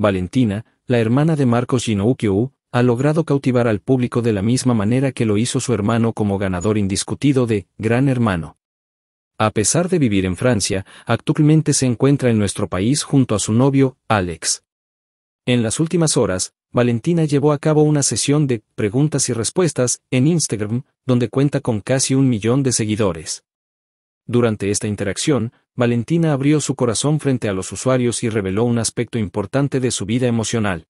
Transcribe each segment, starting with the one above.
Valentina, la hermana de Marcos Ginoukiou, ha logrado cautivar al público de la misma manera que lo hizo su hermano como ganador indiscutido de Gran Hermano. A pesar de vivir en Francia, actualmente se encuentra en nuestro país junto a su novio, Alex. En las últimas horas, Valentina llevó a cabo una sesión de preguntas y respuestas en Instagram, donde cuenta con casi un millón de seguidores. Durante esta interacción, Valentina abrió su corazón frente a los usuarios y reveló un aspecto importante de su vida emocional.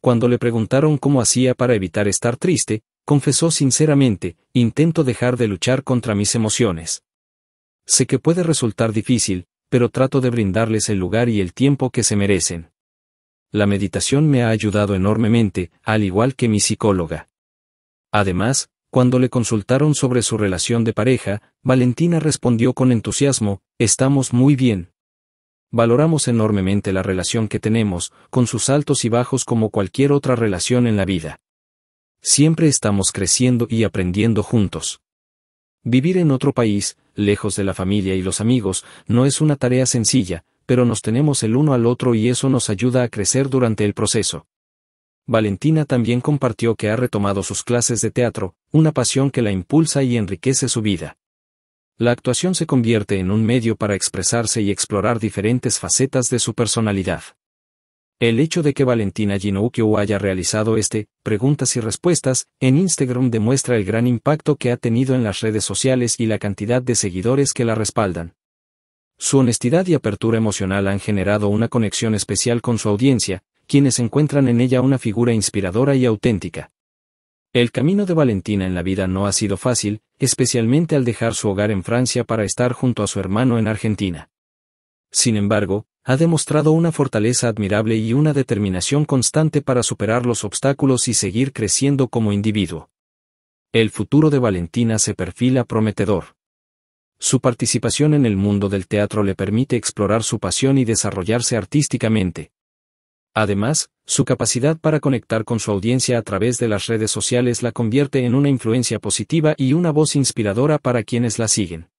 Cuando le preguntaron cómo hacía para evitar estar triste, confesó sinceramente, intento dejar de luchar contra mis emociones. Sé que puede resultar difícil, pero trato de brindarles el lugar y el tiempo que se merecen. La meditación me ha ayudado enormemente, al igual que mi psicóloga. Además, cuando le consultaron sobre su relación de pareja, Valentina respondió con entusiasmo, estamos muy bien. Valoramos enormemente la relación que tenemos, con sus altos y bajos como cualquier otra relación en la vida. Siempre estamos creciendo y aprendiendo juntos. Vivir en otro país, lejos de la familia y los amigos, no es una tarea sencilla, pero nos tenemos el uno al otro y eso nos ayuda a crecer durante el proceso. Valentina también compartió que ha retomado sus clases de teatro, una pasión que la impulsa y enriquece su vida. La actuación se convierte en un medio para expresarse y explorar diferentes facetas de su personalidad. El hecho de que Valentina Ginoukyou haya realizado este, preguntas y respuestas, en Instagram demuestra el gran impacto que ha tenido en las redes sociales y la cantidad de seguidores que la respaldan. Su honestidad y apertura emocional han generado una conexión especial con su audiencia, quienes encuentran en ella una figura inspiradora y auténtica. El camino de Valentina en la vida no ha sido fácil, especialmente al dejar su hogar en Francia para estar junto a su hermano en Argentina. Sin embargo, ha demostrado una fortaleza admirable y una determinación constante para superar los obstáculos y seguir creciendo como individuo. El futuro de Valentina se perfila prometedor. Su participación en el mundo del teatro le permite explorar su pasión y desarrollarse artísticamente, Además, su capacidad para conectar con su audiencia a través de las redes sociales la convierte en una influencia positiva y una voz inspiradora para quienes la siguen.